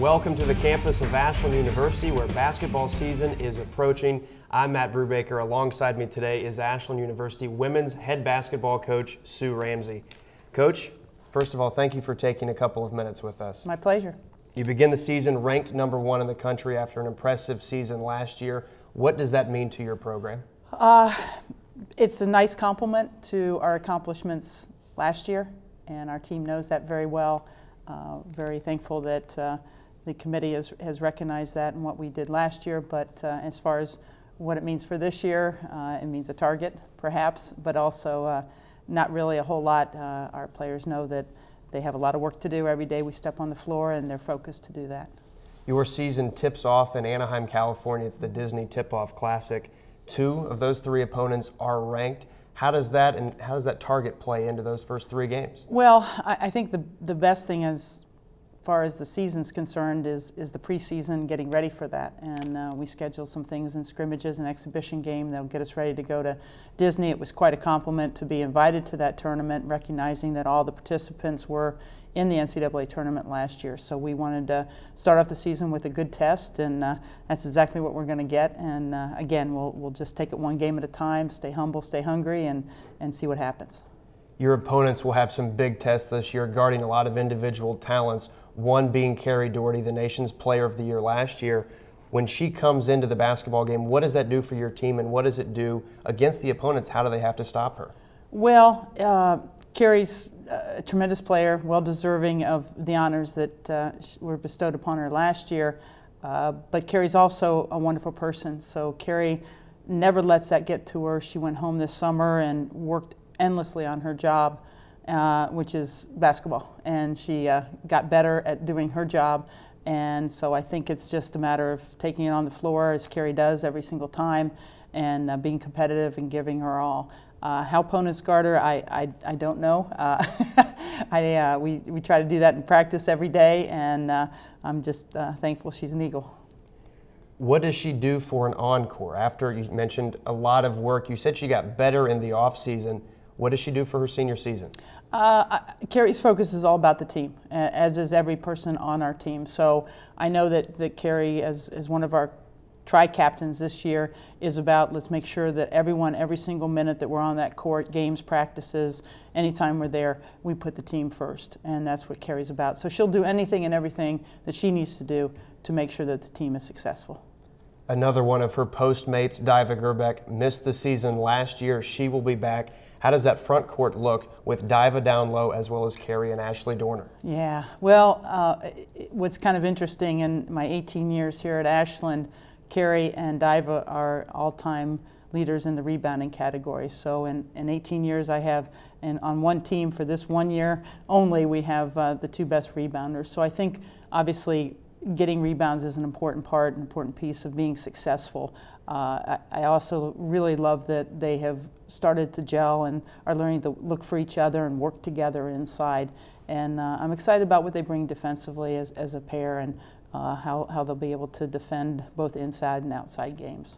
Welcome to the campus of Ashland University where basketball season is approaching. I'm Matt Brubaker. Alongside me today is Ashland University women's head basketball coach Sue Ramsey. Coach, first of all, thank you for taking a couple of minutes with us. My pleasure. You begin the season ranked number one in the country after an impressive season last year. What does that mean to your program? Uh, it's a nice compliment to our accomplishments last year, and our team knows that very well. Uh, very thankful that. Uh, the committee has, has recognized that and what we did last year, but uh, as far as what it means for this year, uh, it means a target, perhaps, but also uh, not really a whole lot. Uh, our players know that they have a lot of work to do every day we step on the floor, and they're focused to do that. Your season tips off in Anaheim, California. It's the Disney Tip Off Classic. Two of those three opponents are ranked. How does that and how does that target play into those first three games? Well, I, I think the the best thing is far as the season's concerned is, is the preseason, getting ready for that. And uh, we schedule some things in scrimmages, and exhibition game that'll get us ready to go to Disney. It was quite a compliment to be invited to that tournament, recognizing that all the participants were in the NCAA tournament last year. So we wanted to start off the season with a good test, and uh, that's exactly what we're going to get. And uh, again, we'll, we'll just take it one game at a time, stay humble, stay hungry, and, and see what happens your opponents will have some big tests this year guarding a lot of individual talents, one being Carrie Doherty, the nation's player of the year last year. When she comes into the basketball game, what does that do for your team and what does it do against the opponents? How do they have to stop her? Well, uh, Carrie's a tremendous player, well deserving of the honors that uh, were bestowed upon her last year. Uh, but Carrie's also a wonderful person. So Carrie never lets that get to her. She went home this summer and worked endlessly on her job, uh, which is basketball. And she uh, got better at doing her job. And so I think it's just a matter of taking it on the floor, as Carrie does every single time, and uh, being competitive and giving her all. Uh, how opponents guard her, I, I, I don't know. Uh, I, uh, we, we try to do that in practice every day, and I'm just thankful she's an Eagle what does she do for an encore? After you mentioned a lot of work, you said she got better in the off season. What does she do for her senior season? Uh, Carrie's focus is all about the team, as is every person on our team. So I know that, that Carrie, as, as one of our tri captains this year, is about let's make sure that everyone, every single minute that we're on that court, games, practices, anytime we're there, we put the team first. And that's what Carrie's about. So she'll do anything and everything that she needs to do to make sure that the team is successful. Another one of her postmates, Diva Gerbeck, missed the season last year. She will be back how does that front court look with Diva down low as well as Carrie and Ashley Dorner? Yeah, well, uh, what's kind of interesting in my 18 years here at Ashland, Carrie and Diva are all time leaders in the rebounding category. So in, in 18 years, I have, and on one team for this one year only, we have uh, the two best rebounders. So I think obviously getting rebounds is an important part, an important piece of being successful. Uh, I, I, also really love that they have started to gel and are learning to look for each other and work together inside. And uh, I'm excited about what they bring defensively as, as a pair and uh, how, how they'll be able to defend both inside and outside games.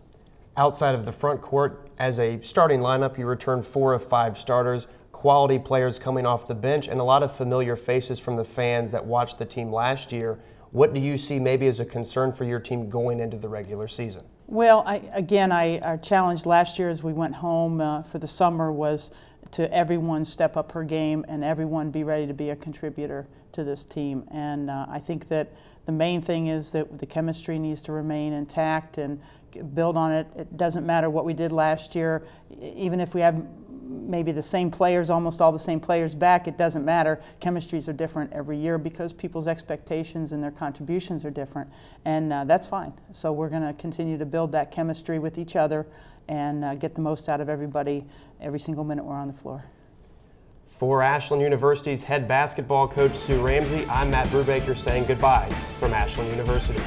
Outside of the front court, as a starting lineup, you return four of five starters, quality players coming off the bench, and a lot of familiar faces from the fans that watched the team last year. What do you see maybe as a concern for your team going into the regular season? Well, I, again, I, our challenge last year as we went home uh, for the summer was to everyone step up her game and everyone be ready to be a contributor to this team. And uh, I think that the main thing is that the chemistry needs to remain intact and build on it. It doesn't matter what we did last year, even if we have maybe the same players, almost all the same players back, it doesn't matter. Chemistries are different every year because people's expectations and their contributions are different, and uh, that's fine. So we're going to continue to build that chemistry with each other and uh, get the most out of everybody every single minute we're on the floor. For Ashland University's head basketball coach Sue Ramsey, I'm Matt Brubaker saying goodbye from Ashland University.